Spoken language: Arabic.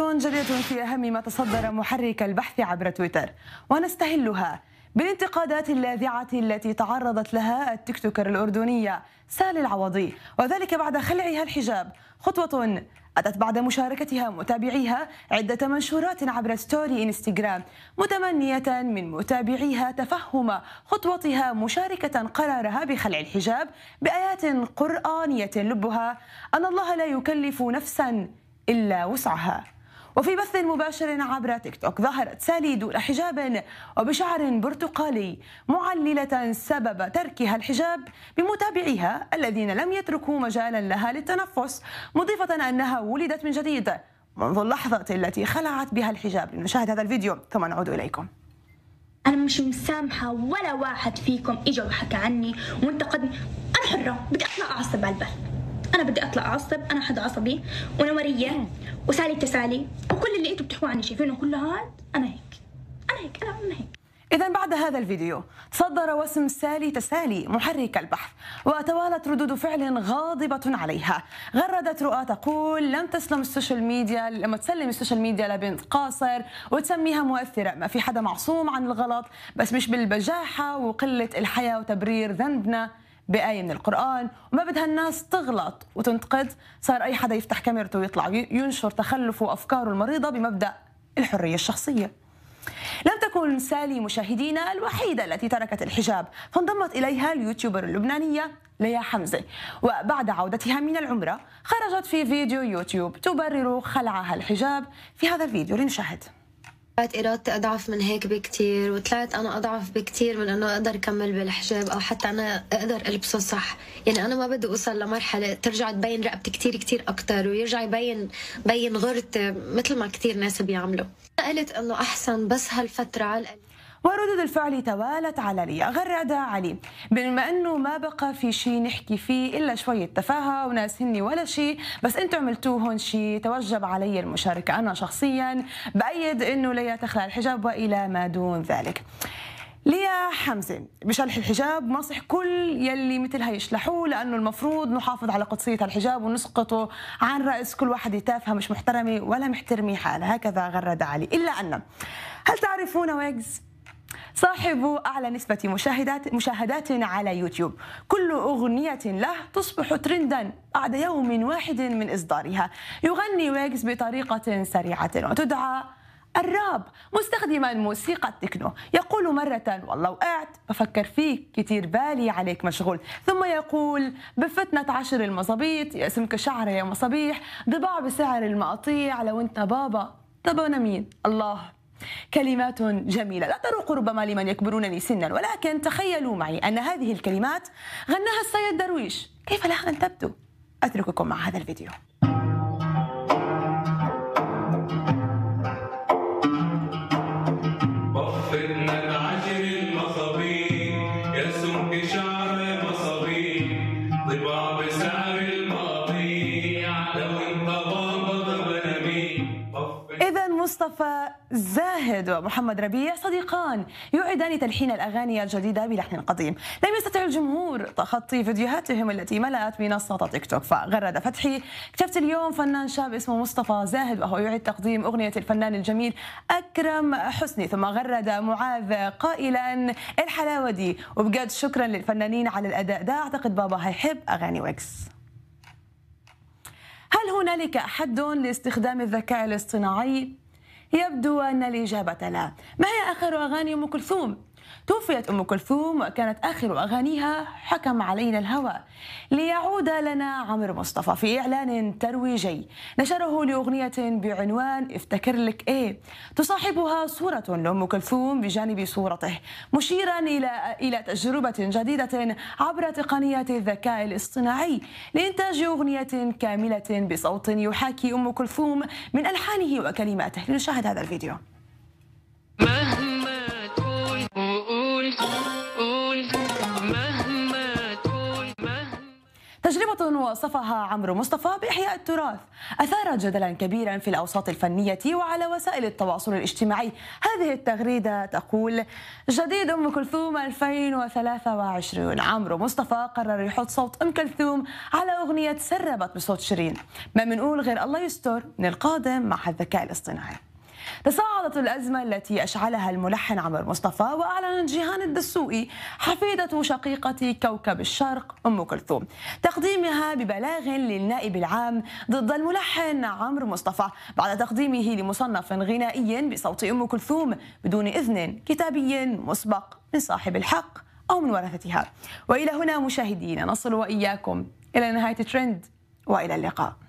جديدة في أهم ما تصدر محرك البحث عبر تويتر ونستهلها بالانتقادات اللاذعة التي تعرضت لها التيك توكر الأردنية سالي العوضي وذلك بعد خلعها الحجاب خطوة أتت بعد مشاركتها متابعيها عدة منشورات عبر ستوري إنستغرام متمنية من متابعيها تفهم خطوتها مشاركة قرارها بخلع الحجاب بآيات قرآنية لبها أن الله لا يكلف نفسا إلا وسعها وفي بث مباشر عبر تيك توك ظهرت سالي دون حجاب وبشعر برتقالي معللة سبب تركها الحجاب بمتابعيها الذين لم يتركوا مجالا لها للتنفس مضيفة أنها ولدت من جديد منذ اللحظة التي خلعت بها الحجاب لنشاهد هذا الفيديو ثم نعود إليكم أنا مش مسامحة ولا واحد فيكم إجا وحكى عني وانتقدني أنا حرة بدي أطلع أعصب على البث انا بدي اطلع اعصب انا حدا عصبي ونوريه وسالي تسالي وكل اللي انتم بتحكوا عني شايفينه كله هاد انا هيك انا هيك انا انا هيك إذا بعد هذا الفيديو تصدر وسم سالي تسالي محرك البحث وتوالت ردود فعل غاضبة عليها غردت رؤى تقول لم تسلم السوشيال ميديا لما تسلم السوشيال ميديا لبنت قاصر وتسميها مؤثرة ما في حدا معصوم عن الغلط بس مش بالبجاحة وقلة الحياة وتبرير ذنبنا بآية من القرآن وما بدها الناس تغلط وتنتقد صار أي حدا يفتح كاميرته ويطلع ينشر تخلفه وأفكاره المريضة بمبدأ الحرية الشخصية لم تكن سالي مشاهدينا الوحيدة التي تركت الحجاب فانضمت إليها اليوتيوبر اللبنانية ليا حمزة وبعد عودتها من العمرة خرجت في فيديو يوتيوب تبرر خلعها الحجاب في هذا الفيديو لنشاهد طلعت إرادتي أضعف من هيك بكتير وطلعت أنا أضعف بكتير من إنه أقدر أكمل بالحجاب أو حتى أنا أقدر ألبسه صح يعني أنا ما بدي أوصل لمرحلة ترجع تبين رقبتي كتير كتير أكتر ويرجع يبين بين غرتي مثل ما كتير ناس بيعملوا قلت إنه أحسن بس هالفترة على الأقل وردود الفعل توالت على لي غرد علي بما انه ما بقى في شيء نحكي فيه الا شويه تفاهه وناس هني ولا شيء بس انتم هون شيء توجب علي المشاركه انا شخصيا بايد انه ليا تخلع الحجاب والى ما دون ذلك ليا حمزه بشلح الحجاب مصح كل يلي مثل يشلحوه لانه المفروض نحافظ على قدسيه الحجاب ونسقطه عن راس كل واحدة تافهه مش محترمه ولا محترمه حالها هكذا غرد علي الا ان هل تعرفون ويجز صاحب أعلى نسبة مشاهدات مشاهدات على يوتيوب كل أغنية له تصبح ترندا بعد يوم واحد من إصدارها يغني ويجز بطريقة سريعة وتدعى الراب مستخدما موسيقى التكنو يقول مرة والله وقعت بفكر فيك كتير بالي عليك مشغول ثم يقول بفتنة عشر المظابيط اسمك شعر يا مصابيح ضباع بسعر المقاطيع لو انت بابا طب انا مين الله كلمات جميلة لا تروق ربما لمن يكبرونني سنا ولكن تخيلوا معي أن هذه الكلمات غناها السيد درويش كيف لها أن تبدو؟ أترككم مع هذا الفيديو Bob مصطفى زاهد ومحمد ربيع صديقان يعيدان تلحين الأغاني الجديدة بلحن قديم لم يستطع الجمهور تخطي فيديوهاتهم التي ملأت منصة تيك توك فغرد فتحي كتبت اليوم فنان شاب اسمه مصطفى زاهد وهو يعيد تقديم أغنية الفنان الجميل أكرم حسني ثم غرد معاذ قائلا إيه الحلاوة دي وبجد شكرا للفنانين على الأداء ده أعتقد بابا هيحب أغاني ويكس هل هنالك حد لاستخدام الذكاء الاصطناعي يبدو أن الإجابة لا ما هي آخر أغاني أم كلثوم توفيت أم كلثوم وكانت آخر أغانيها حكم علينا الهوى ليعود لنا عمرو مصطفى في إعلان ترويجي نشره لأغنية بعنوان افتكر لك إيه تصاحبها صورة لأم كلثوم بجانب صورته مشيرا إلى إلى تجربة جديدة عبر تقنية الذكاء الاصطناعي لإنتاج أغنية كاملة بصوت يحاكي أم كلثوم من ألحانه وكلماته لنشاهد هذا الفيديو وصفها عمرو مصطفى بإحياء التراث أثارت جدلا كبيرا في الأوساط الفنية وعلى وسائل التواصل الاجتماعي هذه التغريدة تقول جديد أم كلثوم 2023 عمرو مصطفى قرر يحط صوت أم كلثوم على أغنية سربت بصوت شيرين ما منقول غير الله يستر من القادم مع الذكاء الاصطناعي تصاعدت الأزمة التي أشعلها الملحن عمر مصطفى وأعلنت جيهان الدسوقي حفيدة شقيقة كوكب الشرق أم كلثوم تقديمها ببلاغ للنائب العام ضد الملحن عمرو مصطفى بعد تقديمه لمصنف غنائي بصوت أم كلثوم بدون إذن كتابي مسبق من صاحب الحق أو من ورثتها وإلى هنا مشاهدينا نصل وإياكم إلى نهاية ترند وإلى اللقاء